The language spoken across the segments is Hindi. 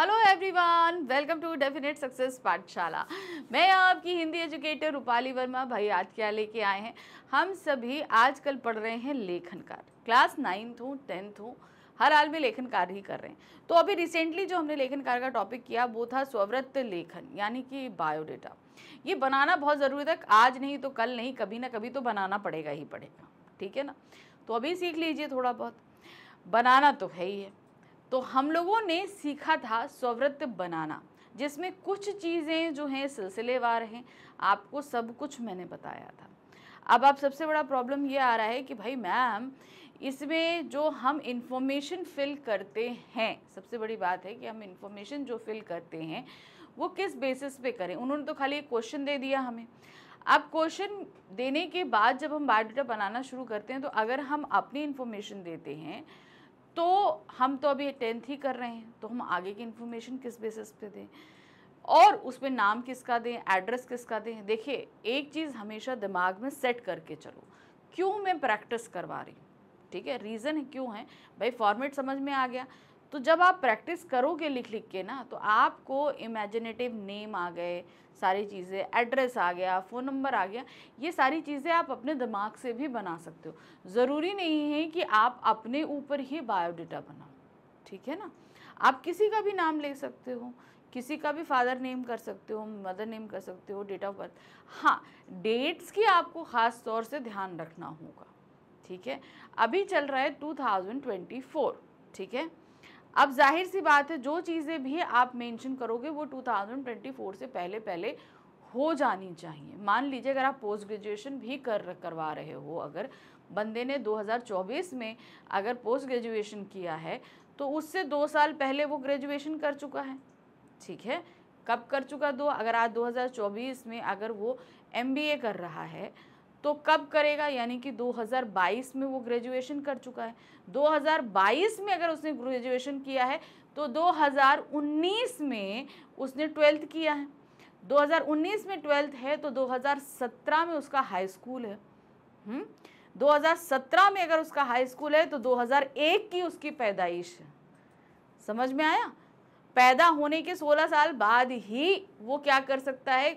Hello everyone welcome to definite success Pathshala मैं आपकी हिंदी एजुकेटर रूपाली वर्मा भाई आज क्या लेके आए हैं हम सभी आजकल पढ़ रहे हैं लेखनकार क्लास नाइन्थ हूँ टेंथ हो हर हाल में लेखनकार ही कर रहे हैं तो अभी रिसेंटली जो हमने लेखनकार का टॉपिक किया वो था स्वृत्त लेखन यानी कि बायोडेटा ये बनाना बहुत ज़रूरी था आज नहीं तो कल नहीं कभी ना कभी तो बनाना पड़ेगा ही पड़ेगा ठीक है ना तो अभी सीख लीजिए थोड़ा बहुत बनाना तो है ही है तो हम लोगों ने सीखा था स्वृत्त बनाना जिसमें कुछ चीज़ें जो हैं सिलसिलेवार हैं आपको सब कुछ मैंने बताया था अब आप सबसे बड़ा प्रॉब्लम ये आ रहा है कि भाई मैम इसमें जो हम इन्फॉर्मेशन फिल करते हैं सबसे बड़ी बात है कि हम इन्फॉर्मेशन जो फिल करते हैं वो किस बेसिस पे करें उन्होंने तो खाली एक क्वेश्चन दे दिया हमें अब क्वेश्चन देने के बाद जब हम बायोडाटा बनाना शुरू करते हैं तो अगर हम अपनी इन्फॉर्मेशन देते हैं तो हम तो अभी टेंथ ही कर रहे हैं तो हम आगे की इन्फॉर्मेशन किस बेसिस पे दें और उस पर नाम किसका दें एड्रेस किसका दें देखिए एक चीज़ हमेशा दिमाग में सेट करके चलो क्यों मैं प्रैक्टिस करवा रही हूँ ठीक है रीज़न क्यों है भाई फॉर्मेट समझ में आ गया तो जब आप प्रैक्टिस करोगे लिख लिख के ना तो आपको इमेजिनेटिव नेम आ गए सारी चीज़ें एड्रेस आ गया फ़ोन नंबर आ गया ये सारी चीज़ें आप अपने दिमाग से भी बना सकते हो ज़रूरी नहीं है कि आप अपने ऊपर ही बायोडाटा बनाओ ठीक है ना आप किसी का भी नाम ले सकते हो किसी का भी फादर नेम कर सकते हो मदर नेम कर सकते हो डेट ऑफ बर्थ हाँ डेट्स की आपको ख़ास तौर से ध्यान रखना होगा ठीक है अभी चल रहा है 2024 ठीक है अब जाहिर सी बात है जो चीज़ें भी आप मेंशन करोगे वो 2024 से पहले पहले हो जानी चाहिए मान लीजिए अगर आप पोस्ट ग्रेजुएशन भी कर करवा रहे हो अगर बंदे ने 2024 में अगर पोस्ट ग्रेजुएशन किया है तो उससे दो साल पहले वो ग्रेजुएशन कर चुका है ठीक है कब कर चुका दो अगर आज 2024 में अगर वो एम कर रहा है तो कब करेगा यानी कि 2022 में वो ग्रेजुएशन कर चुका है 2022 में अगर उसने ग्रेजुएशन किया है तो 2019 में उसने ट्वेल्थ किया है 2019 में ट्वेल्थ है तो 2017 में उसका हाई स्कूल है हुँ? हम्म? 2017 में अगर उसका हाई स्कूल है तो 2001 की उसकी पैदाइश है समझ में आया पैदा होने के 16 साल बाद ही वो क्या कर सकता है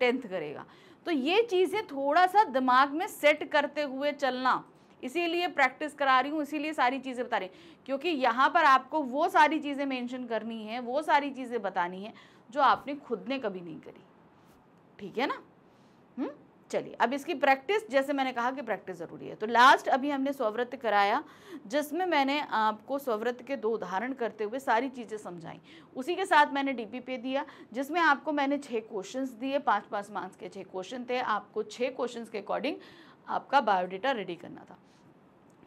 टेंथ करेगा तो ये चीज़ें थोड़ा सा दिमाग में सेट करते हुए चलना इसीलिए प्रैक्टिस करा रही हूँ इसीलिए सारी चीज़ें बता रही क्योंकि यहाँ पर आपको वो सारी चीज़ें मेंशन करनी है वो सारी चीज़ें बतानी है जो आपने खुद ने कभी नहीं करी ठीक है ना हुँ? चलिए अब इसकी प्रैक्टिस जैसे मैंने कहा कि प्रैक्टिस ज़रूरी है तो लास्ट अभी हमने स्वव्रत कराया जिसमें मैंने आपको स्वव्रत के दो उदाहरण करते हुए सारी चीज़ें समझाई उसी के साथ मैंने डी पे दिया जिसमें आपको मैंने छः क्वेश्चंस दिए पाँच पाँच मार्क्स के छः क्वेश्चन थे आपको छः क्वेश्चंस के अकॉर्डिंग आपका बायोडेटा रेडी करना था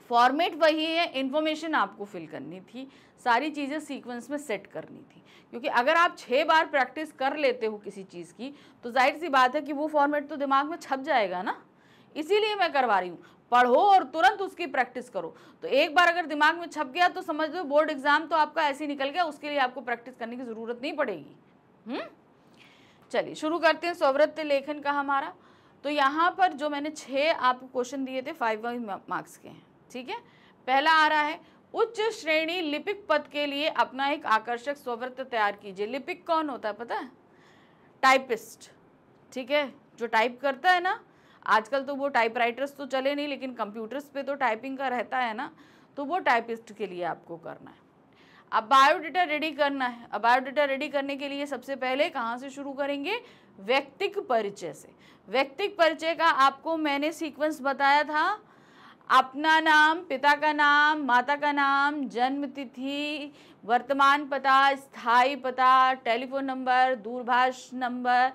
फॉर्मेट वही है इन्फॉर्मेशन आपको फिल करनी थी सारी चीज़ें सीक्वेंस में सेट करनी थी क्योंकि अगर आप छः बार प्रैक्टिस कर लेते हो किसी चीज़ की तो जाहिर सी बात है कि वो फॉर्मेट तो दिमाग में छप जाएगा ना इसीलिए मैं करवा रही हूँ पढ़ो और तुरंत उसकी प्रैक्टिस करो तो एक बार अगर दिमाग में छप गया तो समझ लो बोर्ड एग्जाम तो आपका ऐसे ही निकल गया उसके लिए आपको प्रैक्टिस करने की ज़रूरत नहीं पड़ेगी हम्म? चलिए शुरू करते हैं सौवृत्य लेखन का हमारा तो यहाँ पर जो मैंने छः आपको क्वेश्चन दिए थे फाइव मार्क्स के हैं ठीक है पहला आ रहा है उच्च श्रेणी लिपिक पद के लिए अपना एक आकर्षक स्वर्त तैयार कीजिए लिपिक कौन होता है पता है टाइपिस्ट ठीक है जो टाइप करता है ना आजकल तो वो टाइपराइटर्स तो चले नहीं लेकिन कंप्यूटर्स पे तो टाइपिंग का रहता है ना तो वो टाइपिस्ट के लिए आपको करना है अब बायोडाटा रेडी करना है अब बायोडाटा रेडी करने के लिए सबसे पहले कहाँ से शुरू करेंगे व्यक्तिक परिचय से व्यक्तिक परिचय का आपको मैंने सीक्वेंस बताया था अपना नाम पिता का नाम माता का नाम जन्म तिथि वर्तमान पता स्थाई पता टेलीफोन नंबर दूरभाष नंबर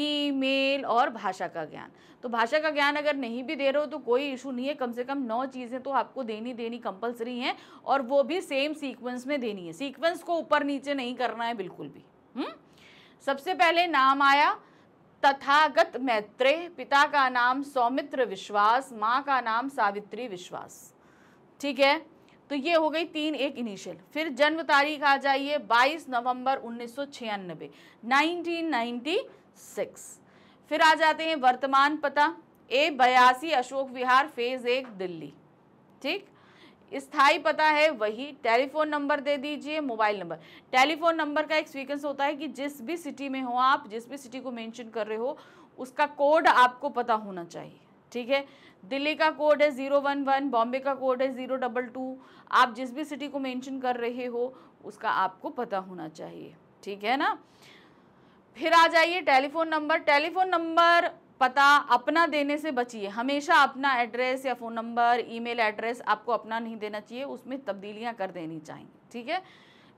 ईमेल और भाषा का ज्ञान तो भाषा का ज्ञान अगर नहीं भी दे रहे हो तो कोई इशू नहीं है कम से कम नौ चीज़ें तो आपको देनी देनी कंपलसरी हैं और वो भी सेम सीक्वेंस में देनी है सीक्वेंस को ऊपर नीचे नहीं करना है बिल्कुल भी हुँ? हम्म? सबसे पहले नाम आया तथागत मैत्रेय पिता का नाम सौमित्र विश्वास माँ का नाम सावित्री विश्वास ठीक है तो ये हो गई तीन एक इनिशियल फिर जन्म तारीख आ जाइए 22 नवंबर उन्नीस सौ फिर आ जाते हैं वर्तमान पता ए बयासी अशोक विहार फेज एक दिल्ली ठीक स्थाई पता है वही टेलीफोन नंबर दे दीजिए मोबाइल नंबर टेलीफोन नंबर का एक स्वीकेंस होता है कि जिस भी सिटी में हो आप जिस भी सिटी को मेंशन कर रहे हो उसका कोड आपको पता होना चाहिए ठीक है दिल्ली का कोड है ज़ीरो वन वन बॉम्बे का कोड है ज़ीरो डबल टू आप जिस भी सिटी को मेंशन कर रहे हो उसका आपको पता होना चाहिए ठीक है ना फिर आ जाइए टेलीफोन नंबर टेलीफोन नंबर पता अपना देने से बचिए हमेशा अपना एड्रेस या फ़ोन नंबर ईमेल एड्रेस आपको अपना नहीं देना चाहिए उसमें तब्दीलियां कर देनी चाहिए ठीक है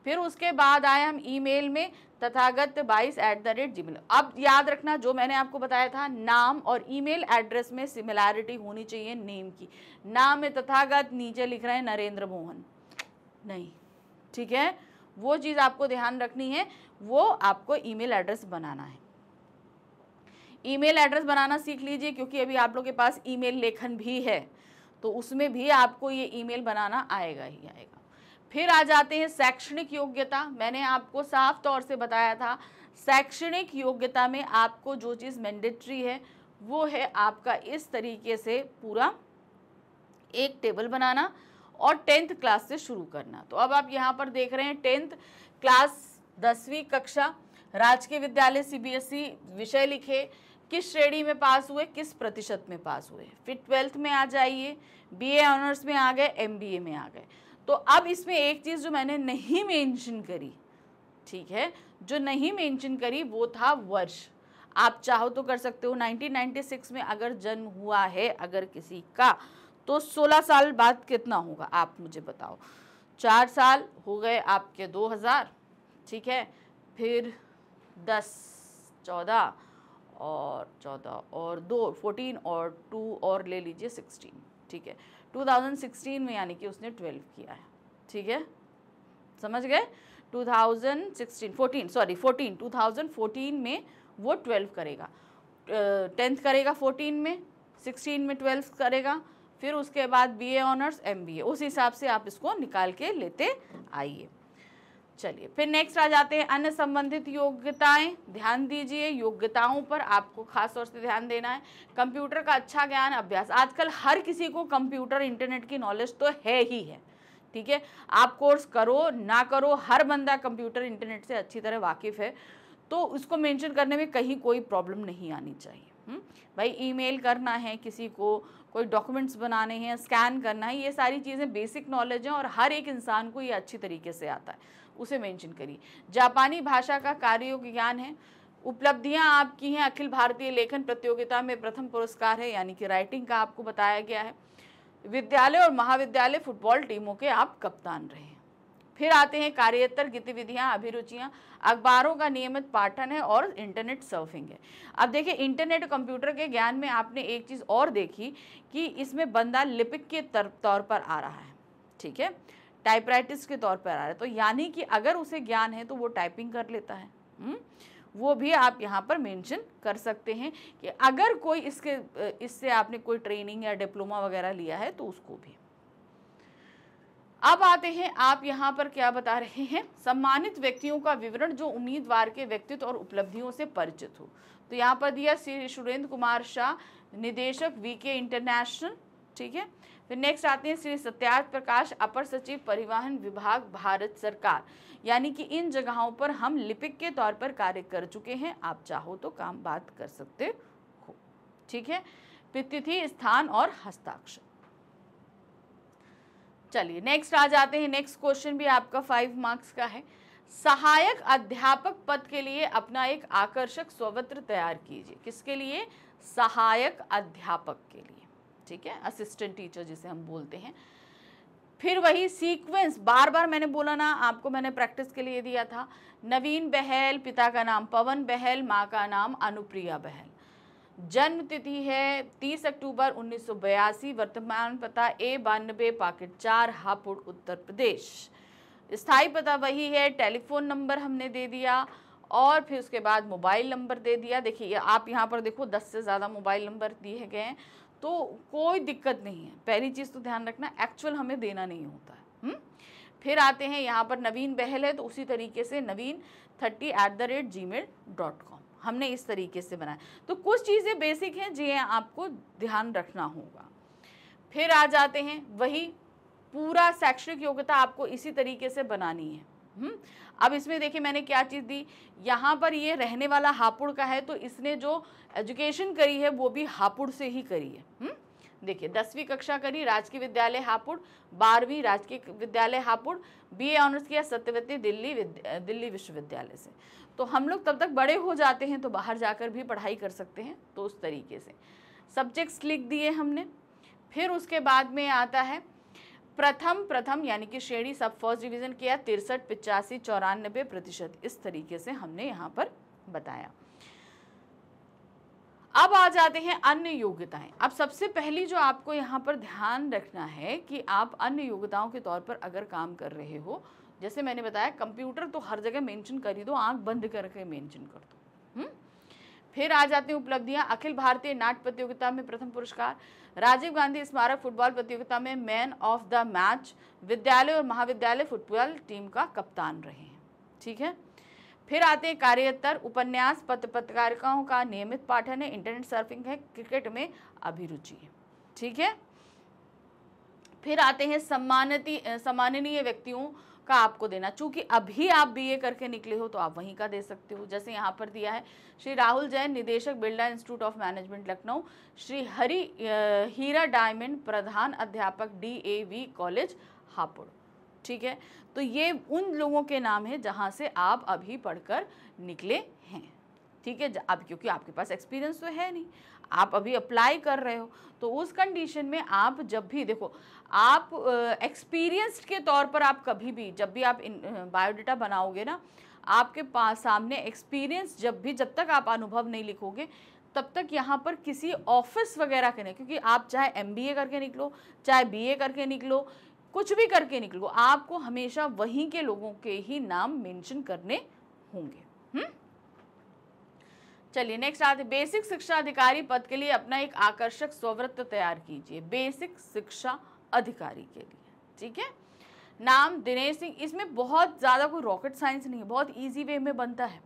फिर उसके बाद आए हम ईमेल में तथागत बाईस एट द रेट जी अब याद रखना जो मैंने आपको बताया था नाम और ईमेल एड्रेस में सिमिलैरिटी होनी चाहिए नेम की नाम में तथागत नीचे लिख रहे हैं नरेंद्र मोहन नहीं ठीक है वो चीज़ आपको ध्यान रखनी है वो आपको ईमेल एड्रेस बनाना है ईमेल एड्रेस बनाना सीख लीजिए क्योंकि अभी आप लोग के पास ईमेल लेखन भी है तो उसमें भी आपको ये ईमेल बनाना आएगा ही आएगा फिर आ जाते हैं शैक्षणिक योग्यता मैंने आपको साफ तौर से बताया था शैक्षणिक योग्यता में आपको जो चीज़ मैंडेटरी है वो है आपका इस तरीके से पूरा एक टेबल बनाना और टेंथ क्लास से शुरू करना तो अब आप यहाँ पर देख रहे हैं टेंथ क्लास दसवीं कक्षा राजकीय विद्यालय सीबीएसई e, विषय लिखे किस श्रेणी में पास हुए किस प्रतिशत में पास हुए फिर ट्वेल्थ में आ जाइए बीए ऑनर्स में आ गए एमबीए में आ गए तो अब इसमें एक चीज़ जो मैंने नहीं मेंशन करी ठीक है जो नहीं मेंशन करी वो था वर्ष आप चाहो तो कर सकते हो 1996 में अगर जन्म हुआ है अगर किसी का तो 16 साल बाद कितना होगा आप मुझे बताओ चार साल हो गए आपके 2000 ठीक है फिर दस चौदह और चौदह और दो फोर्टीन और टू और ले लीजिए सिक्सटीन ठीक है टू थाउजेंड सिक्सटीन में यानी कि उसने ट्वेल्व किया है ठीक है समझ गए two thousand sixteen fourteen sorry fourteen two thousand fourteen में वो ट्वेल्व करेगा टेंथ uh, करेगा फोर्टीन में सिक्सटीन में ट्वेल्थ करेगा फिर उसके बाद बी ए ऑनर्स एम उस हिसाब से आप इसको निकाल के लेते आइए चलिए फिर नेक्स्ट आ जाते हैं अन्य संबंधित योग्यताएं ध्यान दीजिए योग्यताओं पर आपको खास तौर से ध्यान देना है कंप्यूटर का अच्छा ज्ञान अभ्यास आजकल हर किसी को कंप्यूटर इंटरनेट की नॉलेज तो है ही है ठीक है आप कोर्स करो ना करो हर बंदा कंप्यूटर इंटरनेट से अच्छी तरह वाकिफ़ है तो उसको मेंशन करने में कहीं कोई प्रॉब्लम नहीं आनी चाहिए हुँ? हम्म? भाई ईमेल करना है किसी को कोई डॉक्यूमेंट्स बनाने हैं स्कैन करना है ये सारी चीज़ें बेसिक नॉलेज हैं और हर एक इंसान को ये अच्छी तरीके से आता है उसे मेंशन करिए जापानी भाषा का कार्य ज्ञान है उपलब्धियां आपकी हैं अखिल भारतीय लेखन प्रतियोगिता में प्रथम पुरस्कार है यानी कि राइटिंग का आपको बताया गया है विद्यालय और महाविद्यालय फुटबॉल टीमों के आप कप्तान रहे फिर आते हैं कार्यतर गतिविधियां अभिरुचियां अखबारों का नियमित पाठन है और इंटरनेट सर्फिंग है अब देखिए इंटरनेट और कंप्यूटर के ज्ञान में आपने एक चीज़ और देखी कि इसमें बंदा लिपिक के तौर पर आ रहा है ठीक है टाइपराइटिस के तौर पर आ रहा है तो यानी कि अगर उसे ज्ञान है तो वो टाइपिंग कर लेता है हुँ? हम्म? वो भी आप यहाँ पर मेंशन कर सकते हैं कि अगर कोई इसके इससे आपने कोई ट्रेनिंग या डिप्लोमा वगैरह लिया है तो उसको भी अब आते हैं आप यहाँ पर क्या बता रहे हैं सम्मानित व्यक्तियों का विवरण जो उम्मीदवार के व्यक्तित्व और उपलब्धियों से परिचित हो तो यहाँ पर दिया श्री सुरेंद्र कुमार शाह निदेशक वीके इंटरनेशनल ठीक है फिर नेक्स्ट आते हैं श्री सत्यार्थ प्रकाश अपर सचिव परिवहन विभाग भारत सरकार यानी कि इन जगहों पर हम लिपिक के तौर पर कार्य कर चुके हैं आप चाहो तो काम बात कर सकते हो ठीक है फिर तिथि स्थान और हस्ताक्षर चलिए नेक्स्ट आ जाते हैं नेक्स्ट क्वेश्चन भी आपका फाइव मार्क्स का है सहायक अध्यापक पद के लिए अपना एक आकर्षक स्वत्र तैयार कीजिए किसके लिए सहायक अध्यापक के लिए ठीक है असिस्टेंट टीचर जिसे हम बोलते हैं फिर वही सीक्वेंस बार बार मैंने बोला ना आपको मैंने प्रैक्टिस के लिए दिया था नवीन बहल पिता का नाम पवन बहल माँ का नाम अनुप्रिया बहल जन्म तिथि है 30 अक्टूबर 1982 वर्तमान पता ए बानबे पाकिट चार हापुड़ उत्तर प्रदेश स्थायी पता वही है टेलीफोन नंबर हमने दे दिया और फिर उसके बाद मोबाइल नंबर दे दिया देखिए आप यहाँ पर देखो 10 से ज़्यादा मोबाइल नंबर दिए गए हैं तो कोई दिक्कत नहीं है पहली चीज़ तो ध्यान रखना एक्चुअल हमें देना नहीं होता है हम्म? हुँ? फिर आते हैं यहाँ पर नवीन बहल है तो उसी तरीके से Naveen thirty eight the rate ji mail dot com हमने इस तरीके से बनाया तो कुछ चीज़ें बेसिक हैं जिन्हें आपको ध्यान रखना होगा फिर आ जाते हैं वही पूरा शैक्षणिक योग्यता आपको इसी तरीके से बनानी है हम्म अब इसमें देखिए मैंने क्या चीज़ दी यहाँ पर ये रहने वाला हापुड़ का है तो इसने जो एजुकेशन करी है वो भी हापुड़ से ही करी है हम्म, देखिए दसवीं कक्षा करी राजकीय विद्यालय हापुड़ बारहवीं राजकीय विद्यालय हापुड़ बीए ऑनर्स किया सत्यवती दिल्ली दिल्ली विश्वविद्यालय से तो हम लोग तब तक बड़े हो जाते हैं तो बाहर जाकर भी पढ़ाई कर सकते हैं तो उस तरीके से सब्जेक्ट्स लिख दिए हमने फिर उसके बाद में आता है प्रथम प्रथम यानी कि श्रेणी सब फर्स्ट डिवीजन किया तिरसठ पिचासी चौरानबे प्रतिशत इस तरीके से हमने यहाँ पर बताया अब आ जाते हैं अन्य योग्यताएं अब सबसे पहली जो आपको यहाँ पर ध्यान रखना है कि आप अन्य योग्यताओं के तौर पर अगर काम कर रहे हो जैसे मैंने बताया कंप्यूटर तो हर जगह मेंशन कर ही दो आंख बंद करके मेंशन कर दो हुँ? हम्म? फिर आ जाते हैं उपलब्धियां अखिल भारतीय नाट्य प्रतियोगिता में प्रथम पुरस्कार राजीव गांधी स्मारक फुटबॉल प्रतियोगिता में मैन ऑफ द मैच विद्यालय और महाविद्यालय फुटबॉल टीम का कप्तान रहे हैं ठीक है फिर आते हैं कार्यतर उपन्यास पत्र पत्रकारिकाओं का नियमित पाठन है इंटरनेट सर्फिंग है क्रिकेट में अभिरुचि है ठीक है फिर आते हैं सम्मानती सम्माननीय व्यक्तियों का आपको देना चूंकि अभी आप बीए करके निकले हो तो आप वहीं का दे सकते हो जैसे यहाँ पर दिया है श्री राहुल जैन निदेशक Birla institute of management Lucknow Shri Hari Heera diamond प्रधान अध्यापक डी कॉलेज हापुड़ ठीक है तो ये उन लोगों के नाम है जहाँ से आप अभी पढ़कर निकले हैं ठीक है अब क्योंकि आपके पास एक्सपीरियंस तो है नहीं आप अभी अप्लाई कर रहे हो तो उस कंडीशन में आप जब भी देखो आप एक्सपीरियंस्ड के तौर पर आप कभी भी जब भी आप बायोडाटा बनाओगे ना आपके पास सामने एक्सपीरियंस जब भी जब तक आप अनुभव नहीं लिखोगे तब तक यहाँ पर किसी ऑफिस वगैरह के नहीं क्योंकि आप चाहे एम करके निकलो चाहे बी करके निकलो कुछ भी करके निकलो आपको हमेशा वहीं के लोगों के ही नाम मेंशन करने होंगे हुँ? हम्म? चलिए नेक्स्ट आते बेसिक शिक्षा अधिकारी पद के लिए अपना एक आकर्षक स्वृत्त तैयार कीजिए बेसिक शिक्षा अधिकारी के लिए ठीक है नाम दिनेश सिंह इसमें बहुत ज़्यादा कोई रॉकेट साइंस नहीं है बहुत ईजी वे में बनता है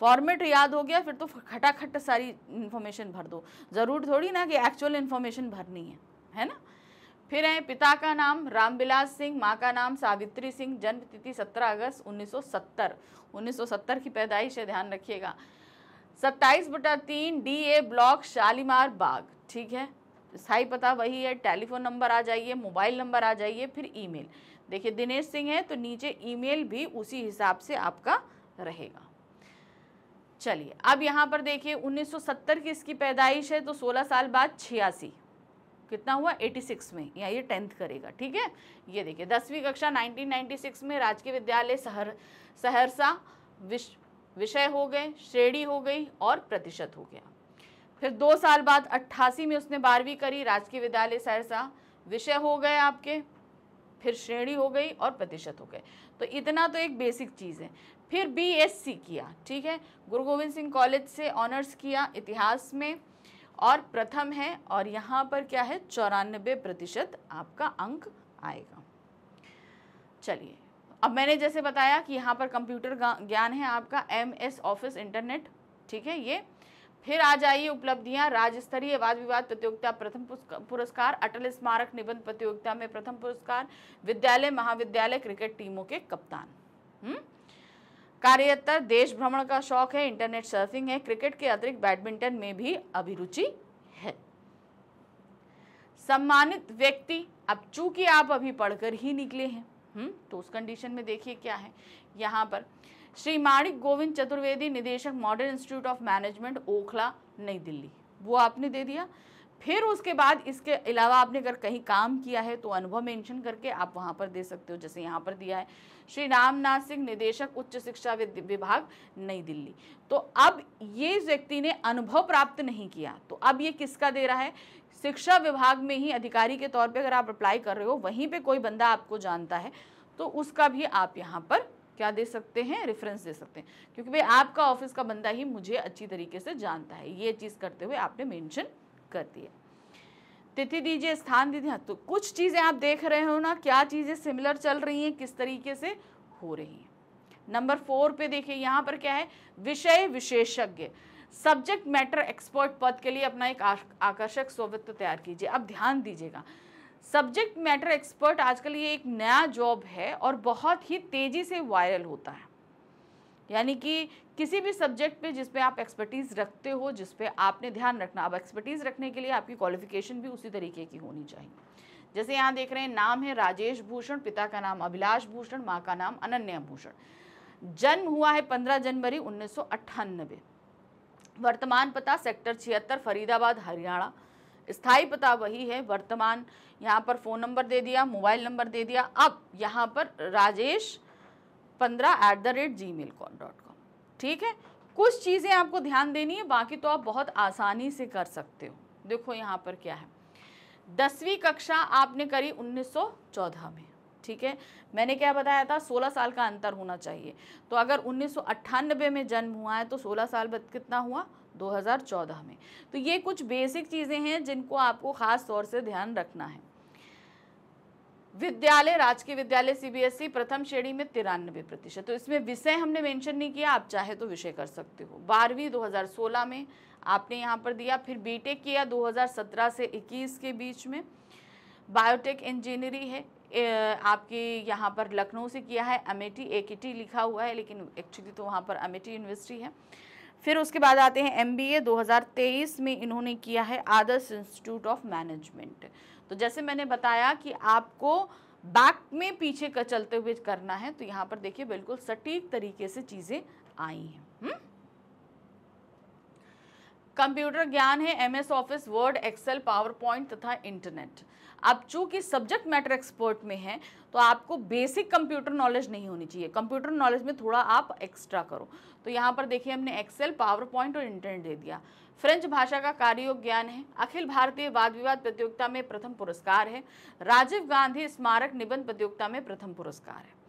फॉर्मेट याद हो गया फिर तो खटाखट सारी इन्फॉर्मेशन भर दो ज़रूर थोड़ी ना कि एक्चुअल इन्फॉर्मेशन भरनी है है ना फिर है पिता का नाम रामविलास सिंह माँ का नाम सावित्री सिंह जन्म तिथि 17 अगस्त उन्नीस सौ की पैदाइश है ध्यान रखिएगा सत्ताईस बटा तीन D A block Shalimar Bagh ठीक है स्थाई पता वही है टेलीफोन नंबर आ जाइए मोबाइल नंबर आ जाइए फिर ईमेल देखिए दिनेश सिंह है तो नीचे ईमेल भी उसी हिसाब से आपका रहेगा चलिए अब यहाँ पर देखिए 1970 की इसकी पैदाइश है तो 16 साल बाद छियासी कितना हुआ 86 में या ये टेंथ करेगा ठीक है ये देखिए दसवीं कक्षा 1996 में राजकीय विद्यालय सहर सहरसा विश्व विषय हो गए श्रेणी हो गई और प्रतिशत हो गया फिर दो साल बाद अट्ठासी में उसने बारहवीं करी राजकीय विद्यालय सहरसा विषय हो गए आपके फिर श्रेणी हो गई और प्रतिशत हो गए तो इतना तो एक बेसिक चीज़ है फिर बीएससी किया ठीक है गुरु गोविंद सिंह कॉलेज से ऑनर्स किया इतिहास में और प्रथम है और यहाँ पर क्या है चौरानबे प्रतिशत आपका अंक आएगा चलिए अब मैंने जैसे बताया कि यहाँ पर कंप्यूटर ज्ञान है आपका एम एस ऑफिस इंटरनेट ठीक है ये फिर आ जाइए उपलब्धियां राज्य स्तरीय वाद विवाद प्रतियोगिता प्रथम पुरस्कार अटल स्मारक निबंध प्रतियोगिता में प्रथम पुरस्कार विद्यालय महाविद्यालय क्रिकेट टीमों के कप्तान हुँ? हम्म? देश भ्रमण का शौक है इंटरनेट सर्फिंग है क्रिकेट के अतिरिक्त बैडमिंटन में भी अभिरुचि है सम्मानित व्यक्ति अब चूंकि आप अभी पढ़कर ही निकले हैं हम्म तो उस कंडीशन में देखिए क्या है यहाँ पर श्री माणिक गोविंद चतुर्वेदी निदेशक modern institute of management Okhla New Delhi वो आपने दे दिया फिर उसके बाद इसके अलावा आपने अगर कहीं काम किया है तो अनुभव मेंशन करके आप वहाँ पर दे सकते हो जैसे यहाँ पर दिया है श्री रामनाथ सिंह निदेशक उच्च शिक्षा विभाग नई दिल्ली तो अब ये व्यक्ति ने अनुभव प्राप्त नहीं किया तो अब ये किसका दे रहा है शिक्षा विभाग में ही अधिकारी के तौर पर अगर आप अप्लाई कर रहे हो वहीं पर कोई बंदा आपको जानता है तो उसका भी आप यहाँ पर क्या दे सकते हैं रेफरेंस दे सकते हैं क्योंकि भाई आपका ऑफिस का बंदा ही मुझे अच्छी तरीके से जानता है ये चीज़ करते हुए आपने मेंशन कर दिए तिथि दीजिए स्थान दीजिए हाँ, तो कुछ चीज़ें आप देख रहे हो ना क्या चीज़ें सिमिलर चल रही हैं किस तरीके से हो रही हैं नंबर फोर पे देखिए यहाँ पर क्या है विषय विशेषज्ञ सब्जेक्ट मैटर एक्सपर्ट पद के लिए अपना एक आकर्षक स्वामित्व तैयार कीजिए अब ध्यान दीजिएगा सब्जेक्ट मैटर एक्सपर्ट आजकल ये एक नया जॉब है और बहुत ही तेज़ी से वायरल होता है यानी कि किसी भी सब्जेक्ट पे जिस पे आप एक्सपर्टीज़ रखते हो जिस पे आपने ध्यान रखना अब एक्सपर्टीज़ रखने के लिए आपकी क्वालिफिकेशन भी उसी तरीके की होनी चाहिए जैसे यहाँ देख रहे हैं नाम है राजेश भूषण पिता का नाम अभिलाष भूषण माँ का नाम अनन्या भूषण जन्म हुआ है पंद्रह जनवरी उन्नीस वर्तमान पता सेक्टर छिहत्तर फरीदाबाद हरियाणा स्थायी पता वही है वर्तमान यहाँ पर फ़ोन नंबर दे दिया मोबाइल नंबर दे दिया अब यहाँ पर राजेश पंद्रह at the rate ji mail dot com ठीक है कुछ चीज़ें आपको ध्यान देनी है बाकी तो आप बहुत आसानी से कर सकते हो देखो यहाँ पर क्या है दसवीं कक्षा आपने करी 1914 में ठीक है मैंने क्या बताया था 16 साल का अंतर होना चाहिए तो अगर उन्नीस में जन्म हुआ है तो 16 साल बाद कितना हुआ 2014 में तो ये कुछ बेसिक चीज़ें हैं जिनको आपको ख़ास तौर से ध्यान रखना है विद्यालय राजकीय विद्यालय सीबीएसई e प्रथम श्रेणी में तिरानबे प्रतिशत तो इसमें विषय हमने मेंशन नहीं किया आप चाहे तो विषय कर सकते हो बारहवीं 2016 में आपने यहाँ पर दिया फिर बीटेक किया 2017 से 21 के बीच में बायोटेक इंजीनियरिंग है आपके आपकी यहाँ पर लखनऊ से किया है अमेठी ए लिखा हुआ है लेकिन एक्चुअली तो वहाँ पर अमेठी यूनिवर्सिटी है फिर उसके बाद आते हैं एम बी में इन्होंने किया है आदर्श इंस्टीट्यूट ऑफ मैनेजमेंट तो जैसे मैंने बताया कि आपको बैक में पीछे का चलते हुए करना है तो यहाँ पर देखिए बिल्कुल सटीक तरीके से चीज़ें आई हैं हम्म? कंप्यूटर ज्ञान है MS Office Word Excel PowerPoint तथा इंटरनेट आप चूंकि सब्जेक्ट मैटर एक्सपर्ट में हैं तो आपको बेसिक कंप्यूटर नॉलेज नहीं होनी चाहिए कंप्यूटर नॉलेज में थोड़ा आप एक्स्ट्रा करो तो यहाँ पर देखिए हमने एक्सेल पावर पॉइंट और इंटरनेट दे दिया फ्रेंच भाषा का कार्यो ज्ञान है अखिल भारतीय वाद विवाद प्रतियोगिता में प्रथम पुरस्कार है राजीव गांधी स्मारक निबंध प्रतियोगिता में प्रथम पुरस्कार है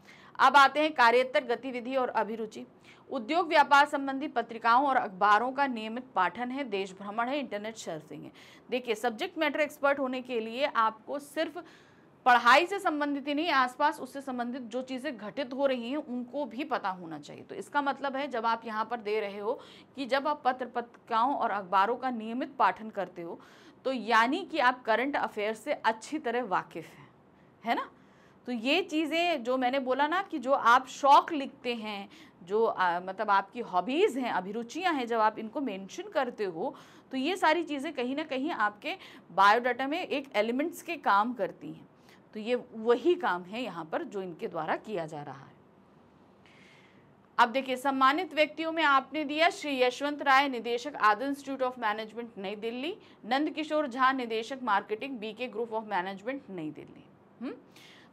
अब आते हैं कार्यत्तर गतिविधि और अभिरुचि उद्योग व्यापार संबंधी पत्रिकाओं और अखबारों का नियमित पाठन है देश भ्रमण है इंटरनेट सर्फिंग है देखिए सब्जेक्ट मैटर एक्सपर्ट होने के लिए आपको सिर्फ पढ़ाई से संबंधित ही नहीं आसपास उससे संबंधित जो चीज़ें घटित हो रही हैं उनको भी पता होना चाहिए तो इसका मतलब है जब आप यहाँ पर दे रहे हो कि जब आप पत्र पत्रिकाओं और अखबारों का नियमित पाठन करते हो तो यानी कि आप करंट अफेयर से अच्छी तरह वाकिफ़ हैं है ना तो ये चीज़ें जो मैंने बोला ना कि जो आप शौक़ लिखते हैं जो आ, मतलब आपकी हॉबीज़ हैं अभिरुचियां हैं जब आप इनको मेंशन करते हो तो ये सारी चीज़ें कहीं ना कहीं आपके बायोडाटा में एक एलिमेंट्स के काम करती हैं तो ये वही काम है यहाँ पर जो इनके द्वारा किया जा रहा है अब देखिए सम्मानित व्यक्तियों में आपने दिया श्री यशवंत राय निदेशक आदि institute of management New Delhi नंद किशोर झा निदेशक marketing BK group of management New Delhi हुँ? हम्म?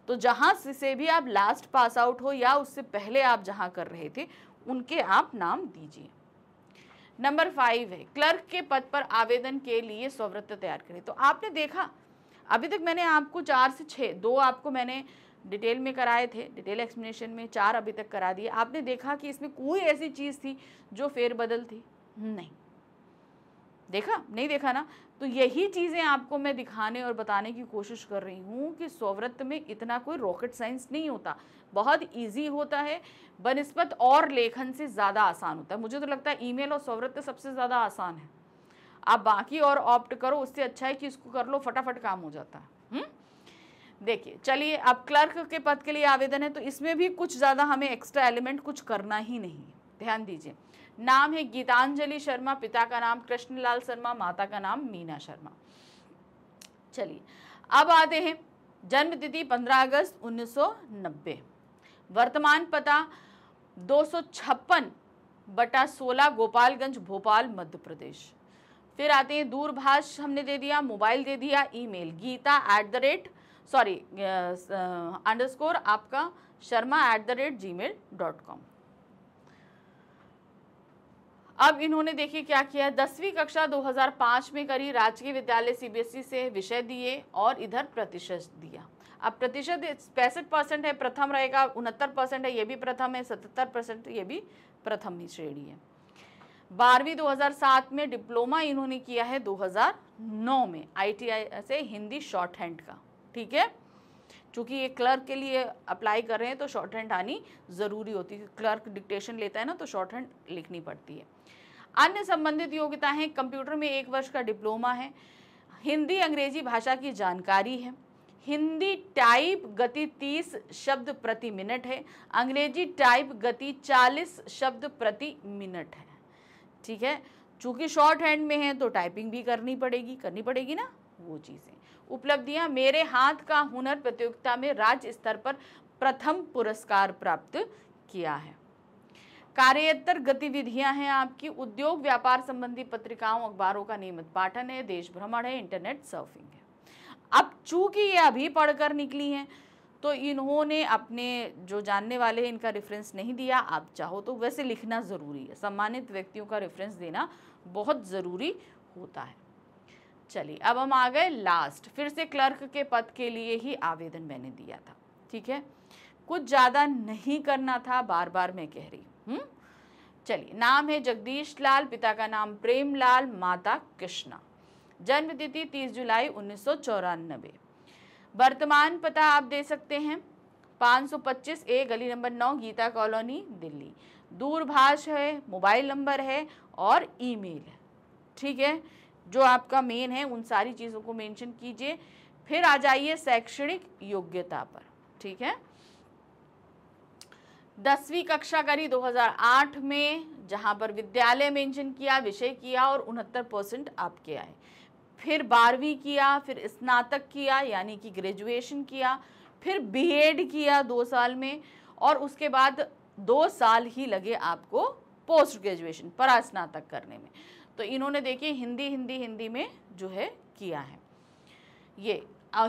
तो जहाँ से भी आप लास्ट पास आउट हो या उससे पहले आप जहाँ कर रहे थे उनके आप नाम दीजिए नंबर फाइव है क्लर्क के पद पर आवेदन के लिए स्वृत्त तैयार करें तो आपने देखा अभी तक मैंने आपको चार से छः दो आपको मैंने डिटेल में कराए थे डिटेल एक्सप्लेनेशन में चार अभी तक करा दिए आपने देखा कि इसमें कोई ऐसी चीज़ थी जो फेरबदल थी नहीं देखा नहीं देखा ना तो यही चीज़ें आपको मैं दिखाने और बताने की कोशिश कर रही हूँ कि स्वव्रत में इतना कोई रॉकेट साइंस नहीं होता बहुत इजी होता है बनस्पत और लेखन से ज़्यादा आसान होता है मुझे तो लगता है ईमेल और स्वव्रत सबसे ज़्यादा आसान है आप बाकी और ऑप्ट करो उससे अच्छा है कि इसको कर लो फटाफट काम हो जाता है हम्म? देखिए चलिए अब क्लर्क के पद के लिए आवेदन है तो इसमें भी कुछ ज़्यादा हमें एक्स्ट्रा एलिमेंट कुछ करना ही नहीं ध्यान दीजिए नाम है गीतांजलि शर्मा पिता का नाम कृष्णलाल शर्मा माता का नाम मीना शर्मा चलिए अब आते हैं जन्म तिथि 15 अगस्त 1990 वर्तमान पता दो बटा 16 गोपालगंज भोपाल मध्य प्रदेश फिर आते हैं दूरभाष हमने दे दिया मोबाइल दे दिया email Geeta at the rate sorry underscore आपका Sharma at the rate ji mail dot com अब इन्होंने देखिए क्या किया दसवीं कक्षा 2005 में करी राजकीय विद्यालय सीबीएसई e से विषय दिए और इधर प्रतिशत दिया अब प्रतिशत पैंसठ परसेंट है प्रथम रहेगा उनहत्तर परसेंट है ये भी प्रथम है सतहत्तर परसेंट ये भी प्रथम ही श्रेणी है बारहवीं 2007 में डिप्लोमा इन्होंने किया है 2009 में आईटीआई से हिंदी शॉर्ट हैंड का ठीक है चूँकि ये क्लर्क के लिए अप्लाई कर रहे हैं तो शॉर्ट हैंड आनी ज़रूरी होती है क्लर्क डिक्टेशन लेता है ना तो शॉर्ट हैंड लिखनी पड़ती है अन्य संबंधित योग्यताएं कंप्यूटर में एक वर्ष का डिप्लोमा है हिंदी अंग्रेजी भाषा की जानकारी है हिंदी टाइप गति 30 शब्द प्रति मिनट है अंग्रेजी टाइप गति 40 शब्द प्रति मिनट है ठीक है चूंकि शॉर्ट हैंड में है तो टाइपिंग भी करनी पड़ेगी करनी पड़ेगी ना वो चीज़ें उपलब्धियां मेरे हाथ का हुनर प्रतियोगिता में राज्य स्तर पर प्रथम पुरस्कार प्राप्त किया है कार्यतर गतिविधियां हैं आपकी उद्योग व्यापार संबंधी पत्रिकाओं अखबारों का नियमित पाठन है देश भ्रमण है इंटरनेट सर्फिंग है अब चूंकि ये अभी पढ़कर निकली हैं तो इन्होंने अपने जो जानने वाले हैं इनका रेफरेंस नहीं दिया आप चाहो तो वैसे लिखना ज़रूरी है सम्मानित व्यक्तियों का रेफरेंस देना बहुत ज़रूरी होता है चलिए अब हम आ गए लास्ट फिर से क्लर्क के पद के लिए ही आवेदन मैंने दिया था ठीक है कुछ ज़्यादा नहीं करना था बार बार मैं कह रही हूँ हम्म? चलिए नाम है जगदीश लाल पिता का नाम प्रेम लाल माता कृष्णा जन्म तिथि 30 जुलाई उन्नीस वर्तमान पता आप दे सकते हैं 525 ए गली नंबर 9 गीता कॉलोनी दिल्ली दूरभाष है मोबाइल नंबर है और ईमेल है ठीक है जो आपका मेन है उन सारी चीज़ों को मेंशन कीजिए फिर आ जाइए शैक्षणिक योग्यता पर ठीक है दसवीं कक्षा करी 2008 में जहां पर विद्यालय मेंशन किया विषय किया और उनहत्तर परसेंट आपके आए फिर बारहवीं किया फिर स्नातक किया यानी कि ग्रेजुएशन किया फिर बीएड किया दो साल में और उसके बाद दो साल ही लगे आपको पोस्ट ग्रेजुएशन परास्नातक करने में तो इन्होंने देखिए हिंदी हिंदी हिंदी में जो है किया है ये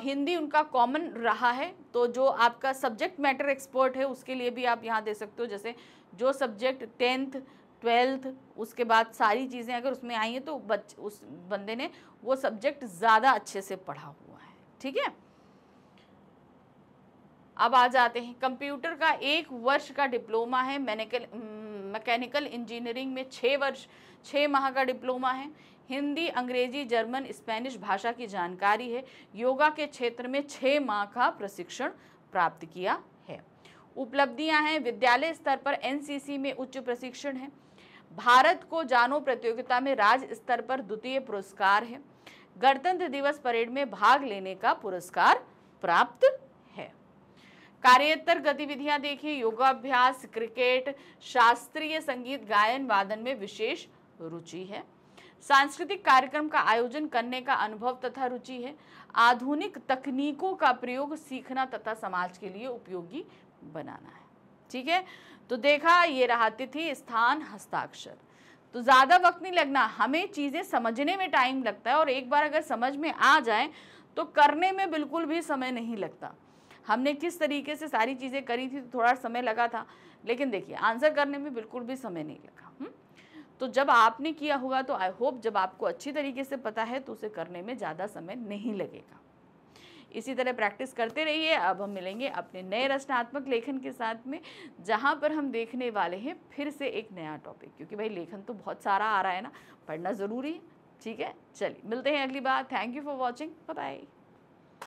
हिंदी उनका कॉमन रहा है तो जो आपका सब्जेक्ट मैटर एक्सपर्ट है उसके लिए भी आप यहाँ दे सकते हो जैसे जो सब्जेक्ट टेंथ ट्वेल्थ उसके बाद सारी चीज़ें अगर उसमें आई हैं तो बच उस बंदे ने वो सब्जेक्ट ज़्यादा अच्छे से पढ़ा हुआ है ठीक है अब आ जाते हैं कंप्यूटर का एक वर्ष का डिप्लोमा है मैकेनिकल मैकेनिकल इंजीनियरिंग में छः वर्ष छः माह का डिप्लोमा है हिंदी अंग्रेजी जर्मन स्पेनिश भाषा की जानकारी है योगा के क्षेत्र में छः माह का प्रशिक्षण प्राप्त किया है उपलब्धियां हैं विद्यालय स्तर पर एनसीसी में उच्च प्रशिक्षण है भारत को जानो प्रतियोगिता में राज्य स्तर पर द्वितीय पुरस्कार है गणतंत्र दिवस परेड में भाग लेने का पुरस्कार प्राप्त कार्यतर गतिविधियां देखिए योगाभ्यास क्रिकेट शास्त्रीय संगीत गायन वादन में विशेष रुचि है सांस्कृतिक कार्यक्रम का आयोजन करने का अनुभव तथा रुचि है आधुनिक तकनीकों का प्रयोग सीखना तथा समाज के लिए उपयोगी बनाना है ठीक है तो देखा ये रहा तिथि स्थान हस्ताक्षर तो ज़्यादा वक्त नहीं लगना हमें चीज़ें समझने में टाइम लगता है और एक बार अगर समझ में आ जाए तो करने में बिल्कुल भी समय नहीं लगता हमने किस तरीके से सारी चीज़ें करी थी तो थोड़ा समय लगा था लेकिन देखिए आंसर करने में बिल्कुल भी समय नहीं लगा हुँ? हम्म। तो जब आपने किया होगा तो आई होप जब आपको अच्छी तरीके से पता है तो उसे करने में ज़्यादा समय नहीं लगेगा इसी तरह प्रैक्टिस करते रहिए अब हम मिलेंगे अपने नए रचनात्मक लेखन के साथ में जहाँ पर हम देखने वाले हैं फिर से एक नया टॉपिक क्योंकि भाई लेखन तो बहुत सारा आ रहा है ना पढ़ना ज़रूरी है ठीक है चलिए मिलते हैं अगली बार thank you for watching bye